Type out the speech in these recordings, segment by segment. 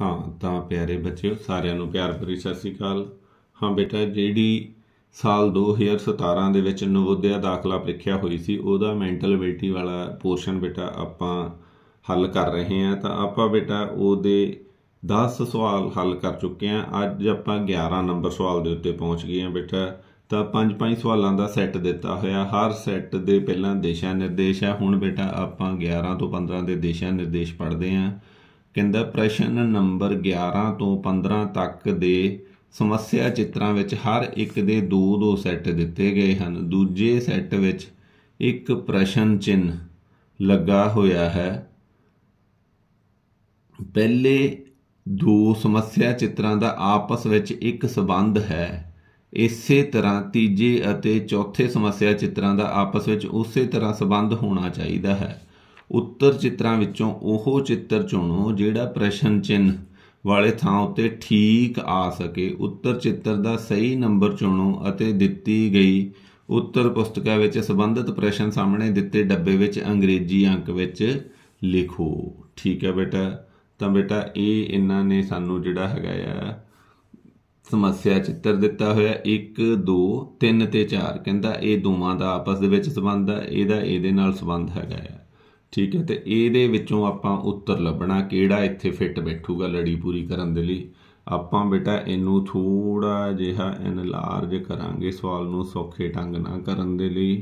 ਹਾਂ ਤਾਂ ਪਿਆਰੇ ਬੱਚਿਓ ਸਾਰਿਆਂ ਨੂੰ ਪਿਆਰ ਭਰੀ ਸਤਿ ਸ੍ਰੀ ਅਕਾਲ ਹਾਂ ਬੇਟਾ ਜਿਹੜੀ ਸਾਲ 2017 ਦੇ ਵਿੱਚ ਨਵੋਦਿਆ ਦਾਖਲਾ ਪ੍ਰੀਖਿਆ ਹੋਈ ਸੀ ਉਹਦਾ ਮੈਂਟਲ ਅਬਿਲਟੀ ਵਾਲਾ ਪੋਰਸ਼ਨ ਬੇਟਾ ਆਪਾਂ ਹੱਲ ਕਰ ਰਹੇ ਹਾਂ ਤਾਂ ਆਪਾਂ ਬੇਟਾ ਉਹਦੇ 10 ਸਵਾਲ ਹੱਲ ਕਰ ਚੁੱਕੇ ਹਾਂ ਅੱਜ ਆਪਾਂ 11 ਨੰਬਰ ਸਵਾਲ ਦੇ ਉੱਤੇ ਪਹੁੰਚ ਗਏ ਹਾਂ ਬੇਟਾ ਤਾਂ ਪੰਜ ਪੰਜ ਸਵਾਲਾਂ ਦਾ ਸੈੱਟ ਦਿੱਤਾ ਹੋਇਆ ਹਰ ਸੈੱਟ ਦੇ ਪਹਿਲਾਂ ਦਿਸ਼ਾ ਨਿਰਦੇਸ਼ ਆ ਹੁਣ ਬੇਟਾ ਆਪਾਂ 11 ਤੋਂ 15 ਦੇ ਦਿਸ਼ਾ ਨਿਰਦੇਸ਼ ਪੜ੍ਹਦੇ ਹਾਂ ਕਹਿੰਦਾ ਪ੍ਰਸ਼ਨ ਨੰਬਰ 11 ਤੋਂ 15 ਤੱਕ ਦੇ ਸਮੱਸਿਆ ਚਿੱਤਰਾਂ ਵਿੱਚ ਹਰ ਇੱਕ ਦੇ ਦੋ ਦੋ ਸੈੱਟ ਦਿੱਤੇ ਗਏ ਹਨ ਦੂਜੇ ਸੈੱਟ ਵਿੱਚ ਇੱਕ ਪ੍ਰਸ਼ਨ ਚਿੰਨ ਲੱਗਾ ਹੋਇਆ ਹੈ ਪਹਿਲੇ ਦੋ ਸਮੱਸਿਆ ਚਿੱਤਰਾਂ ਦਾ ਆਪਸ ਵਿੱਚ ਇੱਕ ਸਬੰਧ ਹੈ ਇਸੇ ਤਰ੍ਹਾਂ ਤੀਜੇ ਅਤੇ ਚੌਥੇ ਸਮੱਸਿਆ ਚਿੱਤਰਾਂ ਦਾ ਆਪਸ ਵਿੱਚ ਉਸੇ ਤਰ੍ਹਾਂ ਸਬੰਧ ਹੋਣਾ ਚਾਹੀਦਾ ਹੈ ਉੱਤਰ ਚਿੱਤਰਾਂ ਵਿੱਚੋਂ ਉਹ ਚਿੱਤਰ ਚੁਣੋ ਜਿਹੜਾ ਪ੍ਰਸ਼ਨ ਚਿੰਨ ਵਾਲੇ ਥਾਂ ਉੱਤੇ ਠੀਕ ਆ ਸਕੇ ਉੱਤਰ ਚਿੱਤਰ ਦਾ ਸਹੀ ਨੰਬਰ ਚੁਣੋ ਅਤੇ ਦਿੱਤੀ ਗਈ ਉੱਤਰ ਪੁਸਤਕਾ ਵਿੱਚ ਸੰਬੰਧਿਤ ਪ੍ਰਸ਼ਨ ਸਾਹਮਣੇ ਦਿੱਤੇ ਡੱਬੇ ਵਿੱਚ ਅੰਗਰੇਜ਼ੀ ਅੰਕ ਵਿੱਚ ਲਿਖੋ ਠੀਕ ਹੈ ਬੇਟਾ ਤਾਂ ਬੇਟਾ ਇਹ ਇਹਨਾਂ ਨੇ ਸਾਨੂੰ ਜਿਹੜਾ ਹੈਗਾ ਆ ਸਮੱਸਿਆ ਚਿੱਤਰ ਦਿੱਤਾ ਹੋਇਆ 1 2 3 ਤੇ 4 ਕਹਿੰਦਾ ਇਹ ਦੋਵਾਂ ਦਾ ਆਪਸ ਦੇ ਵਿੱਚ ਸੰਬੰਧ ਹੈ ਇਹਦਾ ਇਹਦੇ ਨਾਲ ਸੰਬੰਧ ਹੈਗਾ ਆ ਠੀਕ ਹੈ ਤੇ ਇਹਦੇ ਵਿੱਚੋਂ ਆਪਾਂ ਉੱਤਰ ਲੱਭਣਾ ਕਿਹੜਾ ਇੱਥੇ ਫਿੱਟ ਬੈਠੂਗਾ ਲੜੀ ਪੂਰੀ ਕਰਨ ਦੇ ਲਈ ਆਪਾਂ ਬੇਟਾ ਇਹਨੂੰ ਥੋੜਾ ਜਿਹਾ ਐਨਲਾਰਜ ਕਰਾਂਗੇ ਸਵਾਲ ਨੂੰ ਸੌਖੇ ਢੰਗ ਨਾਲ ਕਰਨ ਦੇ ਲਈ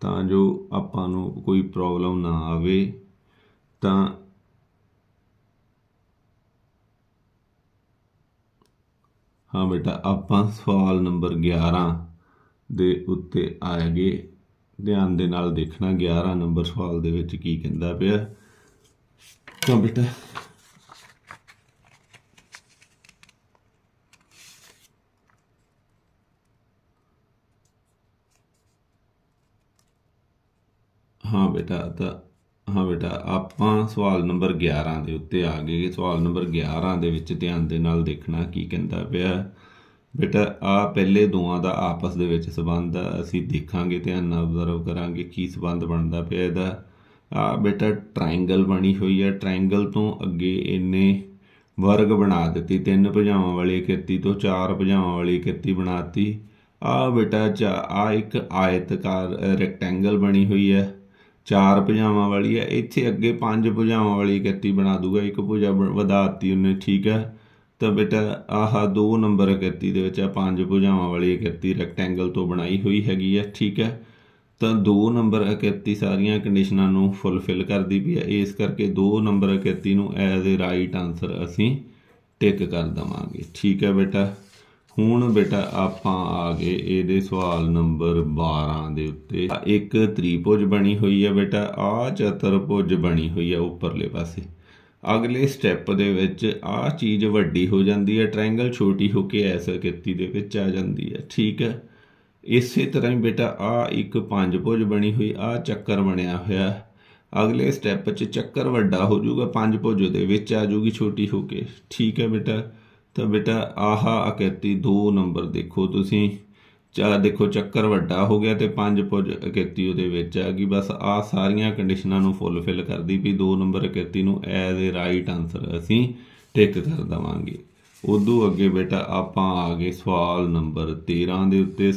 ਤਾਂ ਜੋ ਆਪਾਂ ਨੂੰ ਕੋਈ ਪ੍ਰੋਬਲਮ ਨਾ ਆਵੇ ਤਾਂ ਹਾਂ ਬੇਟਾ ਆਪਾਂ ਸਵਾਲ ਨੰਬਰ 11 ਦੇ ਉੱਤੇ ਆਏਗੇ ਧਿਆਨ ਦੇ ਨਾਲ ਦੇਖਣਾ 11 ਨੰਬਰ ਸਵਾਲ ਦੇ ਵਿੱਚ ਕੀ ਕਹਿੰਦਾ ਪਿਆ ਤਾਂ ਬੇਟਾ ਹਾਂ ਬੇਟਾ ਤਾਂ ਹਾਂ ਬੇਟਾ ਆਪਾਂ ਸਵਾਲ ਨੰਬਰ 11 ਦੇ ਉੱਤੇ ਆ ਗਏ ਸਵਾਲ ਨੰਬਰ 11 ਦੇ ਵਿੱਚ ਧਿਆਨ ਦੇ ਨਾਲ ਦੇਖਣਾ ਕੀ ਕਹਿੰਦਾ ਪਿਆ ਬੇਟਾ ਆ ਪਹਿਲੇ ਦੋਆਂ ਦਾ ਆਪਸ ਦੇ ਵਿੱਚ ਸਬੰਧ ਅਸੀਂ ਦੇਖਾਂਗੇ ਧਿਆਨ ਨਾਲ ਆਬਜ਼ਰਵ ਕਰਾਂਗੇ ਕੀ ਸਬੰਧ ਬਣਦਾ ਪਿਆ ਇਹਦਾ ਆ ਬੇਟਾ ਟ੍ਰਾਇੰਗਲ ਬਣੀ ਹੋਈ ਹੈ ਟ੍ਰਾਇੰਗਲ ਤੋਂ ਅੱਗੇ ਇਹਨੇ ਵਰਗ ਬਣਾ ਦਿੱਤੀ ਤਿੰਨ ਭੁਜਾਵਾਂ ਵਾਲੀ ਕਿਰਤੀ ਤੋਂ ਚਾਰ ਭੁਜਾਵਾਂ ਵਾਲੀ ਕਿਰਤੀ ਬਣਾਤੀ ਆ ਬੇਟਾ ਆ ਇੱਕ ਆਇਤਕਾਰ ਰੈਕਟੈਂਗਲ ਬਣੀ ਹੋਈ ਹੈ ਚਾਰ ਭੁਜਾਵਾਂ ਵਾਲੀ ਹੈ ਇੱਥੇ ਅੱਗੇ ਪੰਜ ਭੁਜਾਵਾਂ ਵਾਲੀ ਕਿਰਤੀ ਬਣਾ ਦੂਗਾ ਇੱਕ ਭੁਜਾ ਵਧਾਤੀ ਉਹਨੇ ਠੀਕ ਹੈ ਤਾਂ ਬੇਟਾ ਆਹ 2 ਨੰਬਰ ਕਿਰਤੀ ਦੇ ਵਿੱਚ ਆ ਪੰਜ ਭੁਜਾਵਾਂ ਵਾਲੀ ਕਿਰਤੀ ਰੈਕਟੈਂਗਲ ਤੋਂ ਬਣਾਈ ਹੋਈ ਹੈਗੀ ਹੈ ਠੀਕ ਹੈ ਤਾਂ 2 ਨੰਬਰ ਕਿਰਤੀ ਸਾਰੀਆਂ ਕੰਡੀਸ਼ਨਾਂ ਨੂੰ ਫੁੱਲਫਿਲ ਕਰਦੀ ਵੀ ਹੈ ਇਸ ਕਰਕੇ 2 ਨੰਬਰ ਕਿਰਤੀ ਨੂੰ ਐਜ਼ ਅ ਰਾਈਟ ਆਨਸਰ ਅਸੀਂ ਟਿਕ ਕਰ ਦਵਾਂਗੇ ਠੀਕ ਹੈ ਬੇਟਾ ਹੁਣ ਬੇਟਾ ਆਪਾਂ ਆ ਗਏ ਇਹਦੇ ਸਵਾਲ ਨੰਬਰ 12 ਦੇ ਉੱਤੇ ਇੱਕ ਤ੍ਰਿਭੁਜ ਬਣੀ ਹੋਈ ਹੈ ਬੇਟਾ ਆ ਚਤੁਰਭੁਜ ਬਣੀ ਹੋਈ ਹੈ ਉੱਪਰਲੇ ਪਾਸੇ ਅਗਲੇ ਸਟੈਪ ਦੇ ਵਿੱਚ ਆ ਚੀਜ਼ ਵੱਡੀ ਹੋ ਜਾਂਦੀ ਹੈ ਟ੍ਰਾਇੰਗਲ ਛੋਟੀ ਹੋ ਕੇ ਐਸ ਕਿਤੀ ਦੇ ਵਿੱਚ ਆ ਜਾਂਦੀ ਹੈ ਠੀਕ ਹੈ ਇਸੇ ਤਰ੍ਹਾਂ ਹੀ ਬੇਟਾ ਆ ਇੱਕ ਭੁਜ ਬਣੀ ਹੋਈ ਆ ਚੱਕਰ ਬਣਿਆ ਹੋਇਆ ਅਗਲੇ ਸਟੈਪ 'ਚ ਚੱਕਰ ਵੱਡਾ ਹੋ ਜਾਊਗਾ ਭੁਜ ਦੇ ਵਿੱਚ ਆ ਜਾਊਗੀ ਛੋਟੀ ਹੋ ਕੇ ਠੀਕ ਹੈ ਬੇਟਾ ਤਾਂ ਬੇਟਾ ਆਹ ਆਕ੍ਰਿਤੀ 2 ਨੰਬਰ ਦੇਖੋ ਤੁਸੀਂ ਚਾ ਦੇਖੋ ਚੱਕਰ ਵੱਡਾ ਹੋ ਗਿਆ ਤੇ ਪੰਜ ਪੁਜ ਅਕੇਤੀ ਉਹਦੇ ਵਿੱਚ ਆ ਗਈ ਬਸ ਆ ਸਾਰੀਆਂ ਕੰਡੀਸ਼ਨਾਂ ਨੂੰ ਫੁੱਲਫਿਲ ਕਰਦੀ ਵੀ 2 ਨੰਬਰ ਅਕੇਤੀ ਨੂੰ ਐਜ਼ ਅ ਰਾਈਟ ਆਨਸਰ ਅਸੀਂ ਟਿਕ ਕਰ ਦਵਾਂਗੇ ਉਦੋਂ ਅੱਗੇ ਬੇਟਾ ਆਪਾਂ ਆ ਗਏ ਸਵਾਲ ਨੰਬਰ 13 ਦੇ ਉੱਤੇ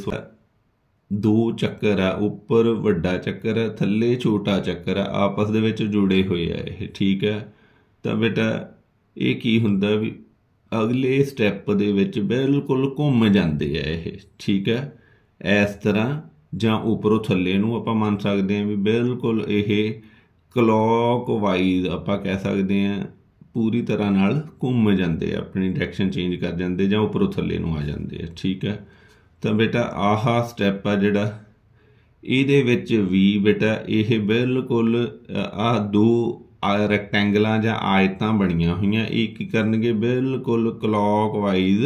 ਦੋ ਚੱਕਰ ਆ ਉੱਪਰ ਵੱਡਾ ਚੱਕਰ ਹੈ ਥੱਲੇ ਛੋਟਾ ਚੱਕਰ ਆ ਆਪਸ ਦੇ ਵਿੱਚ ਜੁੜੇ ਹੋਏ ਆ ਇਹ ਠੀਕ ਹੈ ਤਾਂ ਬੇਟਾ ਇਹ ਕੀ ਹੁੰਦਾ ਵੀ ਅਗਲੇ ਸਟੈਪ ਦੇ ਵਿੱਚ ਬਿਲਕੁਲ ਘੁੰਮ ਜਾਂਦੇ ਆ ਇਹ ਠੀਕ ਹੈ ਇਸ ਤਰ੍ਹਾਂ ਜਾਂ ਉੱਪਰੋਂ ਥੱਲੇ ਨੂੰ ਆਪਾਂ ਮੰਨ ਸਕਦੇ ਹਾਂ ਵੀ ਬਿਲਕੁਲ ਇਹ ਕਲੌਕ ਵਾਈਜ਼ ਆਪਾਂ ਕਹਿ ਸਕਦੇ ਹਾਂ ਪੂਰੀ ਤਰ੍ਹਾਂ ਨਾਲ ਘੁੰਮ ਜਾਂਦੇ ਆ ਆਪਣੀ ਡਾਇਰੈਕਸ਼ਨ ਚੇਂਜ ਕਰ ਜਾਂਦੇ ਜਾਂ ਉੱਪਰੋਂ ਥੱਲੇ ਨੂੰ ਆ ਜਾਂਦੇ ਆ ਠੀਕ ਹੈ ਤਾਂ ਬੇਟਾ ਆਹਾ ਸਟੈਪ ਆ ਜਿਹੜਾ ਇਹਦੇ ਵਿੱਚ ਵੀ ਬੇਟਾ ਇਹ ਬਿਲਕੁਲ ਆ ਦੋ ਰੈਕਟੈਂਗਲਾਂ ਜਾਂ ਆਇਤਾਂ ਬਣੀਆਂ ਹੋਈਆਂ ਇਹ ਕੀ ਕਰਨਗੇ ਬਿਲਕੁਲ ਕਲੋਕਵਾਈਜ਼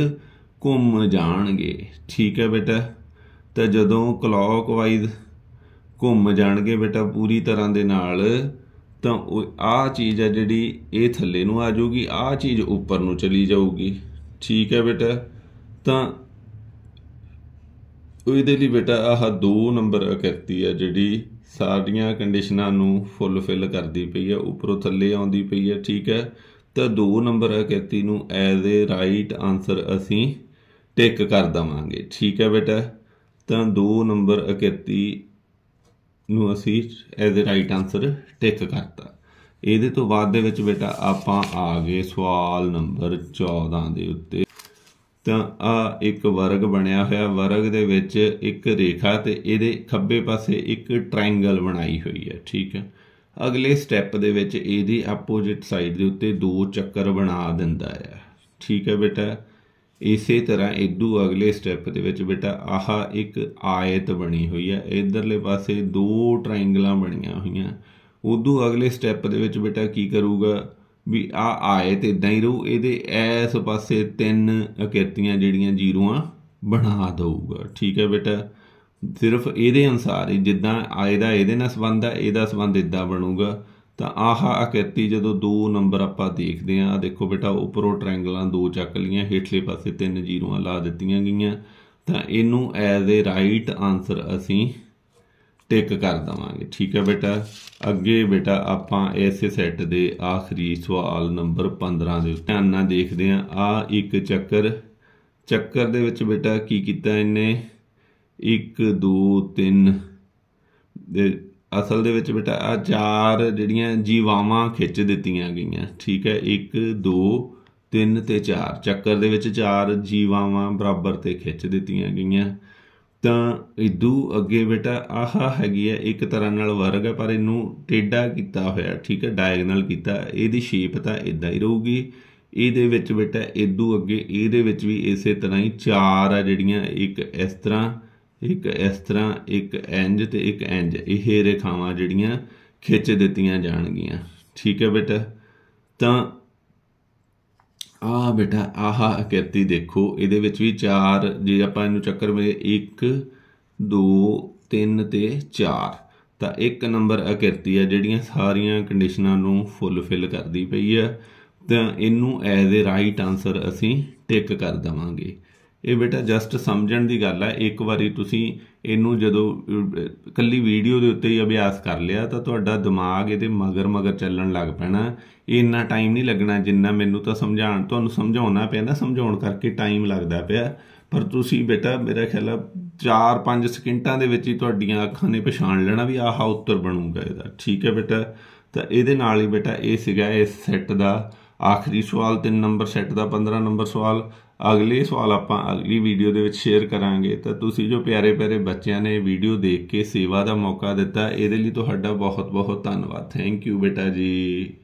ਘੁੰਮ ਜਾਣਗੇ ਠੀਕ ਹੈ ਬੇਟਾ ਤਾਂ ਜਦੋਂ ਕਲੋਕਵਾਈਜ਼ ਘੁੰਮ ਜਾਣਗੇ ਬੇਟਾ ਪੂਰੀ ਤਰ੍ਹਾਂ ਦੇ ਨਾਲ ਤਾਂ ਆਹ ਚੀਜ਼ ਹੈ ਜਿਹੜੀ ਇਹ ਥੱਲੇ ਨੂੰ ਆ ਜਾਊਗੀ ਆਹ ਚੀਜ਼ ਉੱਪਰ ਨੂੰ ਚਲੀ ਜਾਊਗੀ ਠੀਕ ਹੈ ਬੇਟਾ ਤਾਂ ਇਹਦੇ ਲਈ ਬੇਟਾ ਆਹ 2 ਨੰਬਰ ਅਕ੍ਰਿਤੀ ਹੈ ਜਿਹੜੀ ਸਾਰੀਆਂ ਕੰਡੀਸ਼ਨਾਂ ਨੂੰ ਫੁੱਲਫਿਲ ਕਰਦੀ ਪਈ ਹੈ ਉੱਪਰੋਂ ਥੱਲੇ ਆਉਂਦੀ ਪਈ ਹੈ ਠੀਕ ਹੈ ਤਾਂ 2 ਨੰਬਰ ਅਕੈਤੀ ਨੂੰ ਐਜ਼ ਅ ਰਾਈਟ ਆਨਸਰ ਅਸੀਂ ਟਿਕ ਕਰ ਦਵਾਂਗੇ ਠੀਕ ਹੈ ਬੇਟਾ ਤਾਂ 2 ਨੰਬਰ 31 ਨੂੰ ਅਸੀਂ as a right answer tick ਕਰਤਾ ਇਹਦੇ ਤੋਂ ਬਾਅਦ ਦੇ ਵਿੱਚ ਬੇਟਾ ਆਪਾਂ ਆ ਗਏ ਸਵਾਲ ਨੰਬਰ 14 ਦੇ ਉੱਤੇ ਤਾਂ ਆ ਇੱਕ ਵਰਗ ਬਣਿਆ ਹੋਇਆ ਵਰਗ ਦੇ ਵਿੱਚ ਇੱਕ ਰੇਖਾ ਤੇ ਇਹਦੇ ਖੱਬੇ ਪਾਸੇ ਇੱਕ ਟ੍ਰਾਇੰਗਲ ਬਣਾਈ ਹੋਈ ਹੈ ਠੀਕ ਹੈ ਅਗਲੇ ਸਟੈਪ ਦੇ ਵਿੱਚ ਇਹਦੀ ਆਪੋਜ਼ਿਟ ਸਾਈਡ ਦੇ ਉੱਤੇ ਦੋ ਚੱਕਰ ਬਣਾ ਦਿੰਦਾ ਹੈ ਠੀਕ ਹੈ ਬੇਟਾ ਇਸੇ ਤਰ੍ਹਾਂ ਇਦੋਂ ਅਗਲੇ ਸਟੈਪ ਦੇ ਵਿੱਚ ਬੇਟਾ ਆਹ ਇੱਕ ਆਇਤ ਬਣੀ ਹੋਈ ਹੈ ਇਧਰਲੇ ਪਾਸੇ ਦੋ ਟ੍ਰਾਇੰਗਲਾਂ ਬਣੀਆਂ ਹੋਈਆਂ ਉਦੋਂ ਅਗਲੇ ਸਟੈਪ ਦੇ ਵਿੱਚ ਬੇਟਾ ਕੀ ਕਰੂਗਾ ਵੀ ਆ ਆਏ ਤੇ ਇਦਾਂ ਹੀ ਰਹੂ ਇਹਦੇ ਐਸ ਪਾਸੇ ਤਿੰਨ ਅਕਿਰਤੀਆਂ ਜਿਹੜੀਆਂ ਜ਼ੀਰੋਆਂ ਬਣਾ ਦਊਗਾ ਠੀਕ ਹੈ ਬੇਟਾ ਸਿਰਫ ਇਹਦੇ ਅਨਸਾਰ ਹੀ ਜਿੱਦਾਂ ਆਏ ਦਾ ਇਹਦੇ ਨਾਲ ਸੰਬੰਧ ਹੈ ਇਹਦਾ ਸੰਬੰਧ ਇਦਾਂ ਬਣੂਗਾ ਤਾਂ ਆਹ ਅਕਿਰਤੀ ਜਦੋਂ ਦੋ ਨੰਬਰ ਆਪਾਂ ਦੇਖਦੇ ਆ ਦੇਖੋ ਬੇਟਾ ਉੱਪਰੋਂ ਟ੍ਰਾਇੰਗਲਾਂ ਦੋ ਚੱਕ ਲੀਆਂ ਹੇਠਲੇ ਪਾਸੇ ਤਿੰਨ ਜ਼ੀਰੋਆਂ ਲਾ ਦਿੱਤੀਆਂ ਗਈਆਂ ਤਾਂ ਇਹਨੂੰ ਐਜ਼ ਅ ਰਾਈਟ ਆਨਸਰ ਅਸੀਂ ਟਿਕ ਕਰ ਦਵਾਂਗੇ ਠੀਕ ਹੈ ਬੇਟਾ ਅੱਗੇ ਬੇਟਾ ਆਪਾਂ ਇਸੇ ਸੈੱਟ ਦੇ ਆਖਰੀ ਸਵਾਲ ਨੰਬਰ 15 ਦੇ ਧਿਆਨ ਨਾਲ ਦੇਖਦੇ ਆ ਆ ਇੱਕ ਚੱਕਰ ਚੱਕਰ ਦੇ ਵਿੱਚ ਬੇਟਾ ਕੀ ਕੀਤਾ ਇਹਨੇ 1 2 3 ਦੇ ਅਸਲ ਦੇ ਵਿੱਚ ਬੇਟਾ ਆ ਚਾਰ ਜਿਹੜੀਆਂ ਜੀਵਾਵਾਂ ਖਿੱਚ ਦਿੱਤੀਆਂ ਗਈਆਂ ਠੀਕ ਹੈ 1 2 3 ਤੇ 4 ਚੱਕਰ ਦੇ ਵਿੱਚ ਚਾਰ ਜੀਵਾਵਾਂ ਬਰਾਬਰ ਤੇ ਖਿੱਚ ਦਿੱਤੀਆਂ ਗਈਆਂ ਤਾਂ ਇਦੂ ਅੱਗੇ ਬੇਟਾ ਆਹਾ ਹੈਗੀ ਹੈ ਇੱਕ ਤਰ੍ਹਾਂ ਨਾਲ ਵਰਗ ਹੈ ਪਰ ਇਹਨੂੰ ਟੇਡਾ ਕੀਤਾ ਹੋਇਆ ਠੀਕ ਹੈ ਡਾਇਗਨਲ ਕੀਤਾ ਇਹਦੀ ਸ਼ੇਪ ਤਾਂ ਇਦਾਂ ਹੀ ਰਹੂਗੀ ਇਹਦੇ ਵਿੱਚ ਬੇਟਾ ਇਦੂ ਅੱਗੇ ਇਹਦੇ ਵਿੱਚ ਵੀ ਇਸੇ ਤਰ੍ਹਾਂ ਹੀ ਚਾਰ ਆ ਜਿਹੜੀਆਂ ਇੱਕ ਇਸ ਤਰ੍ਹਾਂ ਇੱਕ ਇਸ ਤਰ੍ਹਾਂ ਇੱਕ ਇੰਜ ਤੇ ਇੱਕ ਇੰਜ ਇਹ ਰੇਖਾਵਾਂ ਜਿਹੜੀਆਂ ਖਿੱਚ ਦਿੱਤੀਆਂ ਜਾਣਗੀਆਂ ਠੀਕ ਹੈ ਬੇਟਾ ਤਾਂ ਆ ਬੇਟਾ ਆਹਾ ਅਕਿਰਤੀ ਦੇਖੋ ਇਹਦੇ ਵਿੱਚ ਵੀ ਚਾਰ ਜੇ ਆਪਾਂ ਇਹਨੂੰ ਚੱਕਰ ਵਿੱਚ 1 2 3 ਤੇ 4 ਤਾਂ ਇੱਕ ਨੰਬਰ ਅਕਿਰਤੀ ਹੈ ਜਿਹੜੀਆਂ ਸਾਰੀਆਂ ਕੰਡੀਸ਼ਨਾਂ ਨੂੰ ਫੁੱਲਫਿਲ ਕਰਦੀ ਪਈ ਹੈ ਤਾਂ ਇਹਨੂੰ ਐਜ਼ ਅ ਰਾਈਟ ਆਨਸਰ ਅਸੀਂ ਟਿਕ ਕਰ ਦਵਾਂਗੇ ਇਹ ਬੇਟਾ ਜਸਟ ਸਮਝਣ ਦੀ ਗੱਲ ਹੈ ਇੱਕ ਵਾਰੀ ਤੁਸੀਂ ਇਹਨੂੰ ਜਦੋਂ ਕੱਲੀ ਵੀਡੀਓ ਦੇ ਉੱਤੇ ਹੀ ਅਭਿਆਸ ਕਰ ਲਿਆ ਤਾਂ ਤੁਹਾਡਾ ਦਿਮਾਗ ਇਹਦੇ ਮਗਰ ਮਗਰ ਚੱਲਣ ਲੱਗ ਪੈਣਾ ਇੰਨਾ ਟਾਈਮ ਨਹੀਂ ਲੱਗਣਾ ਜਿੰਨਾ ਮੈਨੂੰ ਤਾਂ ਸਮਝਾਉਣ ਤੁਹਾਨੂੰ ਸਮਝਾਉਣਾ ਪੈਂਦਾ ਸਮਝਾਉਣ ਕਰਕੇ ਟਾਈਮ ਲੱਗਦਾ ਪਿਆ ਪਰ ਤੁਸੀਂ ਬੇਟਾ ਮੇਰਾ ਖਿਆਲ ਆ 4-5 ਸਕਿੰਟਾਂ ਦੇ ਵਿੱਚ ਹੀ ਤੁਹਾਡੀਆਂ ਅੱਖਾਂ ਨੇ ਪਛਾਣ ਲੈਣਾ ਵੀ ਆਹਾ ਉੱਤਰ ਬਣੂਗਾ ਇਹਦਾ ਠੀਕ ਹੈ ਬੇਟਾ ਤਾਂ ਇਹਦੇ ਨਾਲ ਹੀ ਬੇਟਾ ਇਹ ਸੀਗਾ ਇਸ ਸੈੱਟ ਦਾ ਆਖਰੀ ਸਵਾਲ 3 ਨੰਬਰ ਸੈੱਟ ਦਾ 15 ਨੰਬਰ ਸਵਾਲ ਅਗਲੇ ਸਵਾਲ ਆਪਾਂ ਅਗਲੀ ਵੀਡੀਓ ਦੇ ਵਿੱਚ ਸ਼ੇਅਰ ਕਰਾਂਗੇ ਤਾਂ ਤੁਸੀਂ ਜੋ ਪਿਆਰੇ ਪਿਆਰੇ ਬੱਚਿਆਂ ਨੇ ਵੀਡੀਓ ਦੇਖ ਕੇ ਸੇਵਾ ਦਾ ਮੌਕਾ ਦਿੱਤਾ ਇਹਦੇ ਲਈ ਤੁਹਾਡਾ ਬਹੁਤ ਬਹੁਤ ਧੰਨਵਾਦ ਥੈਂਕ ਯੂ ਬੇਟਾ ਜੀ